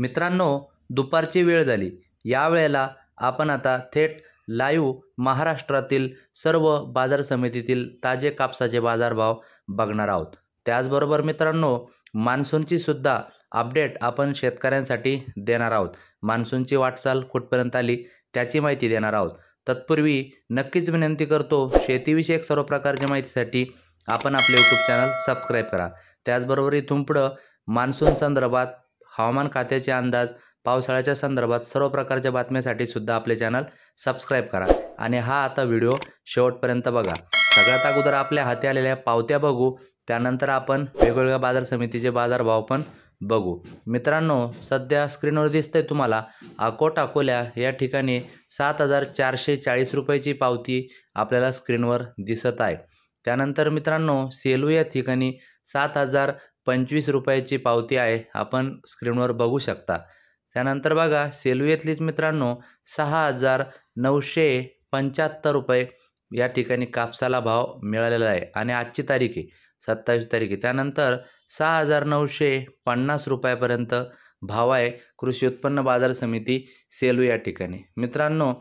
मित्रांनो दुपारची वेळ झाली या वेळेला आपण आता थेट लाईव्ह महाराष्ट्रातील सर्व बाजार समितीतील ताजे कापसाचे बाजारभाव बघणार आहोत त्याचबरोबर मित्रांनो मान्सूनची सुद्धा अपडेट आपण शेतकऱ्यांसाठी देणार आहोत मान्सूनची वाटचाल कुठपर्यंत आली त्याची माहिती देणार आहोत तत्पूर्वी नक्कीच विनंती करतो शेतीविषयक सर्व प्रकारच्या माहितीसाठी आपण आपले यूट्यूब चॅनल सबस्क्राईब करा त्याचबरोबर इथून पुढं मान्सून संदर्भात हवामान खात्याचे अंदाज पावसाळ्याच्या संदर्भात सर्व प्रकारच्या बातम्यांसाठी सुद्धा आपले चॅनल सबस्क्राईब करा आणि हा आता व्हिडिओ शेवटपर्यंत बघा सगळ्यात अगोदर आपल्या हाती आलेल्या पावत्या बघू त्यानंतर आपण वेगवेगळ्या बाजार समितीचे बाजारभाव पण बघू मित्रांनो सध्या स्क्रीनवर दिसतंय तुम्हाला अकोट अकोल्या या ठिकाणी सात हजार चारशे चाळीस रुपयाची पावती आपल्याला स्क्रीनवर दिसत आहे त्यानंतर मित्रांनो सेलू या ठिकाणी सात हजार पंचवीस रुपयाची पावती आहे आपण स्क्रीनवर बघू शकता त्यानंतर बघा सेलूयातलीच मित्रांनो सहा हजार नऊशे पंच्याहत्तर रुपये या ठिकाणी कापसाला भाव मिळालेला आहे आणि आजची तारीख आहे सत्तावीस तारीख आहे त्यानंतर सहा हजार नऊशे पन्नास रुपयापर्यंत भाव आहे कृषी उत्पन्न बाजार समिती सेलू या ठिकाणी मित्रांनो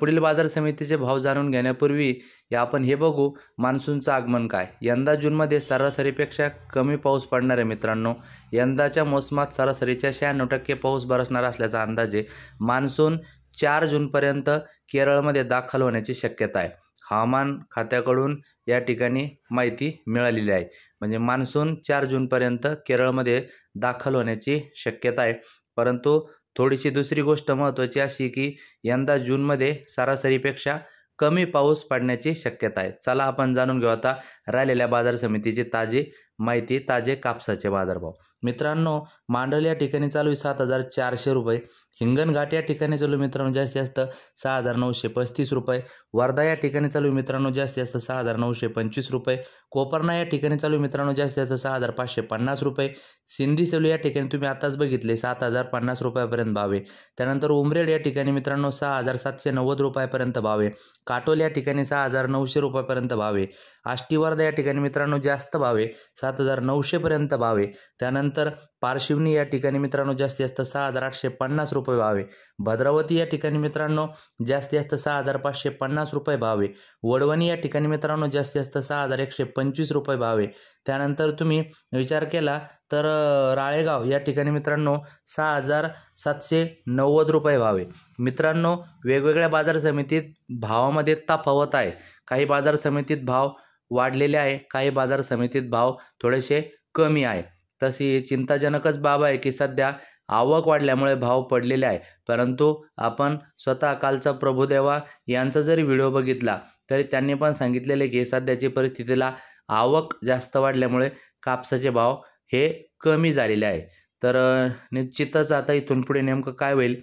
पुढील बाजार समितीचे भाव जाणून घेण्यापूर्वी आपण हे बघू मान्सूनचं आगमन काय यंदा जूनमध्ये सरासरीपेक्षा कमी पाऊस पडणार आहे मित्रांनो यंदाच्या मोसमात सरासरीच्या शहाण्णव टक्के पाऊस बरसणार असल्याचा अंदाज आहे मान्सून चार जूनपर्यंत केरळमध्ये दाखल होण्याची शक्यता आहे हवामान खात्याकडून या ठिकाणी माहिती मिळालेली आहे म्हणजे मान्सून चार जूनपर्यंत केरळमध्ये दाखल होण्याची शक्यता आहे परंतु थोडीशी दुसरी गोष्ट महत्त्वाची अशी की यंदा जूनमध्ये सरासरीपेक्षा कमी पाऊस पडण्याची शक्यता आहे चला आपण जाणून घेऊ आता राहिलेल्या बाजार समितीची ताजी माहिती ताजे कापसाचे बाजारभाव मित्रांनो मांडल या ठिकाणी चालू आहे सात हजार चारशे रुपये हिंगणघाट या ठिकाणी चालू मित्रांनो जास्तीत जास्त सहा हजार नऊशे पस्तीस रुपये वर्धा या ठिकाणी चालू मित्रांनो जास्तीत जास्त सहा हजार नऊशे पंचवीस रुपये कोपरणा या ठिकाणी चालू मित्रांनो जास्तीत जास्त सहा हजार पाचशे पन्नास रुपये सिंधी सेलू या ठिकाणी तुम्ही आताच बघितले सात हजार पन्नास रुपयापर्यंत भावे त्यानंतर उमरेड या ठिकाणी मित्रांनो सहा हजार सातशे नव्वद रुपयापर्यंत भावे काटोल या ठिकाणी सहा हजार नऊशे रुपयापर्यंत भावे आष्टीवर्धा आष्टी वर्धा या ठिकाणी मित्रांनो जास्त भावे सात हजार नऊशेपर्यंत भावे त्यानंतर पारशिवनी या ठिकाणी मित्रांनो जास्तीत जास्त सहा हजार आठशे पन्नास रुपये भावे भद्रावती या ठिकाणी मित्रांनो जास्तीत जास्त सहा हजार पाचशे पन्नास रुपये भावे वडवणी या ठिकाणी मित्रांनो जास्तीत जास्त सहा हजार एकशे पंचवीस रुपये भावे त्यानंतर तुम्ही विचार केला तर राळेगाव या ठिकाणी मित्रांनो सहा हजार सातशे नव्वद रुपये भावे मित्रांनो वेगवेगळ्या बाजार समितीत भावामध्ये तफावत आहे काही बाजार समितीत भाव वाढलेले आहे काही बाजार समितीत भाव थोडेसे कमी आहे तशी चिंताजनकच बाब आहे की सध्या आवक वाढल्यामुळे भाव पडलेले आहे परंतु आपण स्वतः कालचा प्रभुदेवा यांचा जरी व्हिडिओ बघितला तरी त्यांनी पण सांगितलेले की सध्याची परिस्थितीला आवक जास्त वाढल्यामुळे कापसाचे भाव हे कमी झालेले आहे तर निश्चितच आता इथून पुढे नेमकं काय होईल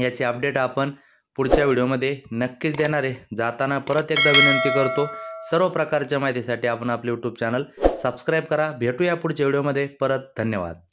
याची अपडेट आपण पुढच्या व्हिडिओमध्ये नक्कीच देणार आहे जाताना परत एकदा विनंती करतो सर्व प्रकारच्या माहितीसाठी आपण आपले यूट्यूब चॅनल सबस्क्राईब करा भेटूया पुढच्या व्हिडिओमध्ये परत धन्यवाद